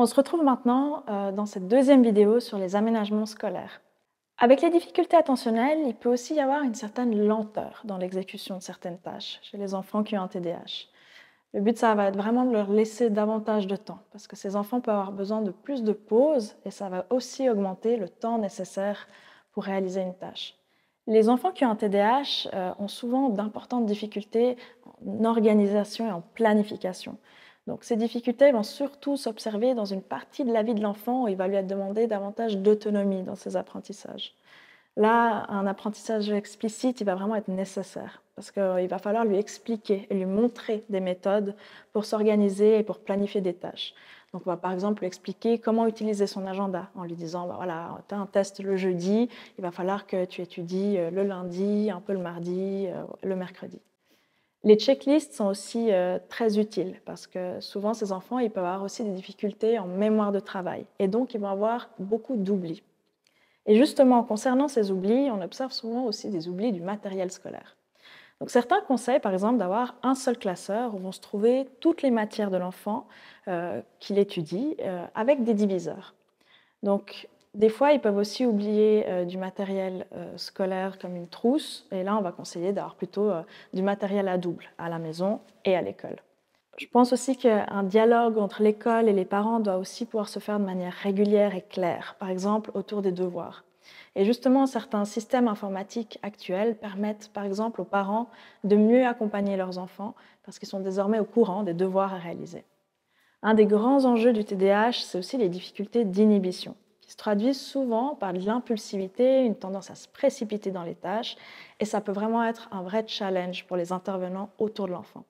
On se retrouve maintenant euh, dans cette deuxième vidéo sur les aménagements scolaires. Avec les difficultés attentionnelles, il peut aussi y avoir une certaine lenteur dans l'exécution de certaines tâches chez les enfants qui ont un TDAH. Le but, ça va être vraiment de leur laisser davantage de temps, parce que ces enfants peuvent avoir besoin de plus de pauses et ça va aussi augmenter le temps nécessaire pour réaliser une tâche. Les enfants qui ont un TDAH euh, ont souvent d'importantes difficultés en organisation et en planification. Donc ces difficultés vont surtout s'observer dans une partie de la vie de l'enfant où il va lui être demandé davantage d'autonomie dans ses apprentissages. Là, un apprentissage explicite, il va vraiment être nécessaire parce qu'il euh, va falloir lui expliquer et lui montrer des méthodes pour s'organiser et pour planifier des tâches. Donc, on va par exemple lui expliquer comment utiliser son agenda en lui disant bah voilà, tu as un test le jeudi, il va falloir que tu étudies euh, le lundi, un peu le mardi, euh, le mercredi. Les checklists sont aussi euh, très utiles parce que souvent ces enfants, ils peuvent avoir aussi des difficultés en mémoire de travail et donc ils vont avoir beaucoup d'oublis. Et justement, concernant ces oublis, on observe souvent aussi des oublis du matériel scolaire. Donc certains conseillent par exemple d'avoir un seul classeur où vont se trouver toutes les matières de l'enfant euh, qu'il étudie euh, avec des diviseurs. Des fois, ils peuvent aussi oublier euh, du matériel euh, scolaire comme une trousse. Et là, on va conseiller d'avoir plutôt euh, du matériel à double à la maison et à l'école. Je pense aussi qu'un dialogue entre l'école et les parents doit aussi pouvoir se faire de manière régulière et claire, par exemple autour des devoirs. Et justement, certains systèmes informatiques actuels permettent par exemple aux parents de mieux accompagner leurs enfants parce qu'ils sont désormais au courant des devoirs à réaliser. Un des grands enjeux du TDAH, c'est aussi les difficultés d'inhibition. Ils se traduisent souvent par de l'impulsivité, une tendance à se précipiter dans les tâches, et ça peut vraiment être un vrai challenge pour les intervenants autour de l'enfant.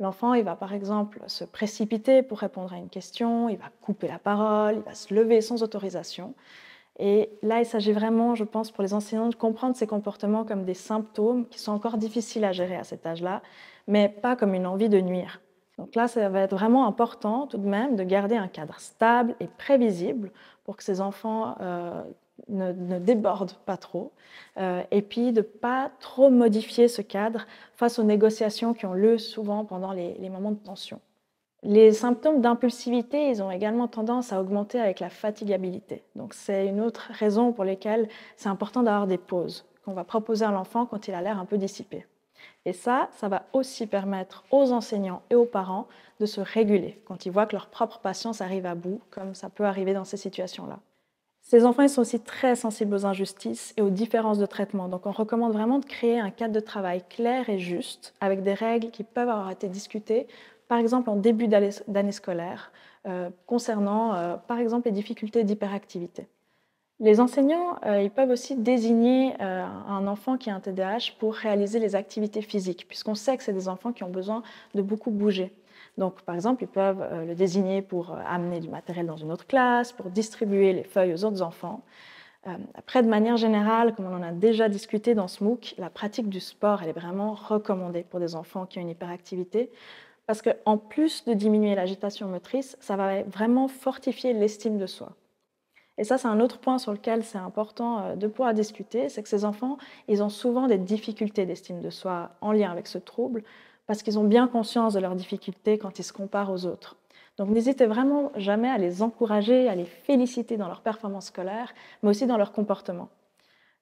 L'enfant, il va par exemple se précipiter pour répondre à une question, il va couper la parole, il va se lever sans autorisation. Et là, il s'agit vraiment, je pense, pour les enseignants de comprendre ces comportements comme des symptômes qui sont encore difficiles à gérer à cet âge-là, mais pas comme une envie de nuire. Donc là, ça va être vraiment important tout de même de garder un cadre stable et prévisible pour que ces enfants euh, ne, débordent pas trop, euh, et puis de ne pas trop modifier ce cadre face aux négociations qui ont lieu souvent pendant les, les moments de tension. Les symptômes d'impulsivité, ils ont également tendance à augmenter avec la fatigabilité. Donc c'est une autre raison pour laquelle c'est important d'avoir des pauses qu'on va proposer à l'enfant quand il a l'air un peu dissipé. Et ça, ça va aussi permettre aux enseignants et aux parents de se réguler quand ils voient que leur propre patience arrive à bout, comme ça peut arriver dans ces situations-là. Ces enfants, ils sont aussi très sensibles aux injustices et aux différences de traitement. Donc on recommande vraiment de créer un cadre de travail clair et juste, avec des règles qui peuvent avoir été discutées, par exemple en début d'année scolaire, euh, concernant euh, par exemple les difficultés d'hyperactivité. Les enseignants, euh, peuvent aussi désigner euh, un enfant qui a un TDAH pour réaliser les activités physiques, puisqu'on sait que c'est des enfants qui ont besoin de beaucoup bouger. Donc, par exemple, ils peuvent euh, le désigner pour amener du matériel dans une autre classe, pour distribuer les feuilles aux autres enfants. après, de manière générale, comme on en a déjà discuté dans ce MOOC, la pratique du sport, elle est vraiment recommandée pour des enfants qui ont une hyperactivité, parce qu'en plus de diminuer l'agitation motrice, ça va vraiment fortifier l'estime de soi. Et ça, c'est un autre point sur lequel c'est important euh, de pouvoir discuter, c'est que ces enfants, ils ont souvent des difficultés d'estime de soi en lien avec ce trouble, parce qu'ils ont bien conscience de leurs difficultés quand ils se comparent aux autres. Donc n'hésitez vraiment jamais à les encourager, à les féliciter dans leur performance scolaire, mais aussi dans leur comportement.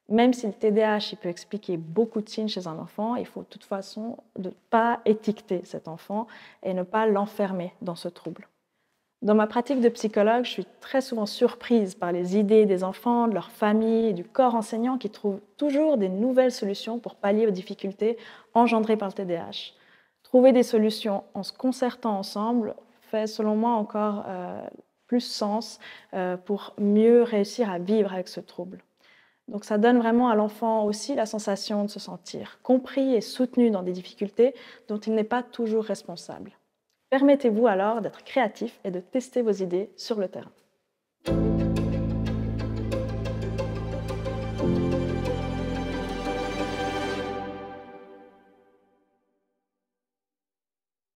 Même si le TDAH peut expliquer beaucoup de signes chez un enfant, il faut de toute façon ne pas étiqueter cet enfant et ne pas l'enfermer dans ce trouble. Dans ma pratique de psychologue, je suis très souvent surprise par les idées des enfants, de leur famille et du corps enseignant qui trouvent toujours des nouvelles solutions pour pallier aux difficultés engendrées par le TDAH. Trouver des solutions en se concertant ensemble fait selon moi encore euh, plus sens euh, pour mieux réussir à vivre avec ce trouble. Donc ça donne vraiment à l'enfant aussi la sensation de se sentir compris et soutenu dans des difficultés dont il n'est pas toujours responsable. Permettez-vous alors d'être créatif et de tester vos idées sur le terrain.